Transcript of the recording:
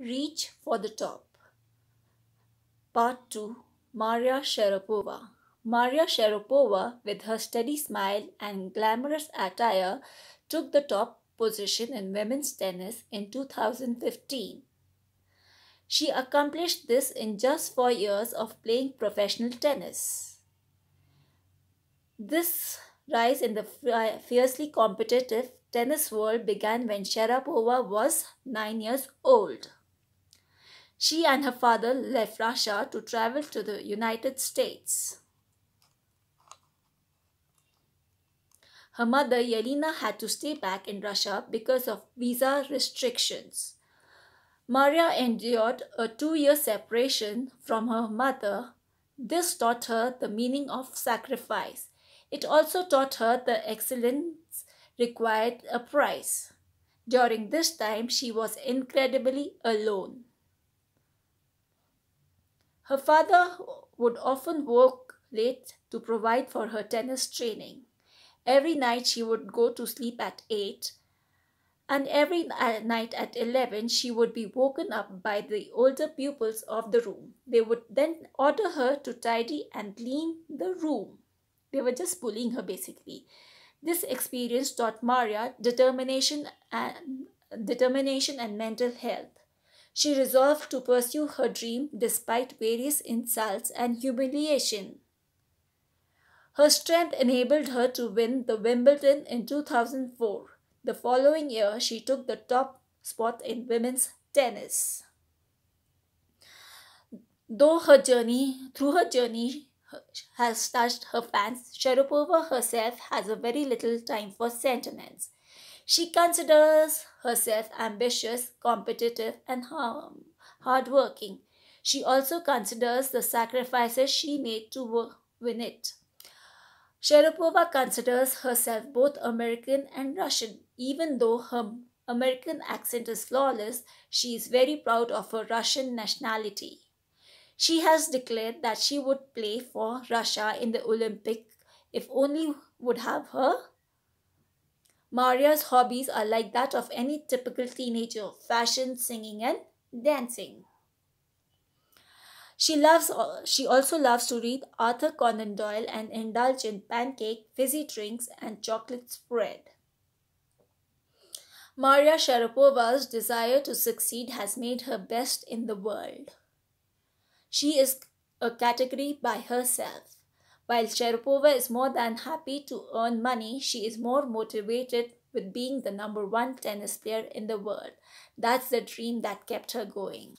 Reach for the Top. Part 2 Maria Sharapova. Maria Sharapova, with her steady smile and glamorous attire, took the top position in women's tennis in 2015. She accomplished this in just four years of playing professional tennis. This rise in the fiercely competitive tennis world began when Sharapova was nine years old. She and her father left Russia to travel to the United States. Her mother, Yelena, had to stay back in Russia because of visa restrictions. Maria endured a two year separation from her mother. This taught her the meaning of sacrifice. It also taught her the excellence required a price. During this time, she was incredibly alone. Her father would often work late to provide for her tennis training. Every night she would go to sleep at 8 and every night at 11 she would be woken up by the older pupils of the room. They would then order her to tidy and clean the room. They were just bullying her basically. This experience taught Maria determination and determination and mental health. She resolved to pursue her dream despite various insults and humiliation. Her strength enabled her to win the Wimbledon in 2004. The following year, she took the top spot in women's tennis. Though her journey, through her journey, has touched her fans, Sharapova herself has a very little time for sentiments. She considers herself ambitious, competitive, and hardworking. She also considers the sacrifices she made to win it. Sharapova considers herself both American and Russian. Even though her American accent is flawless, she is very proud of her Russian nationality. She has declared that she would play for Russia in the Olympic if only would have her Maria's hobbies are like that of any typical teenager fashion, singing, and dancing. She, loves, uh, she also loves to read Arthur Conan Doyle and indulge in pancake, fizzy drinks, and chocolate spread. Maria Sharapova's desire to succeed has made her best in the world. She is a category by herself. While Sharapova is more than happy to earn money, she is more motivated with being the number one tennis player in the world. That's the dream that kept her going.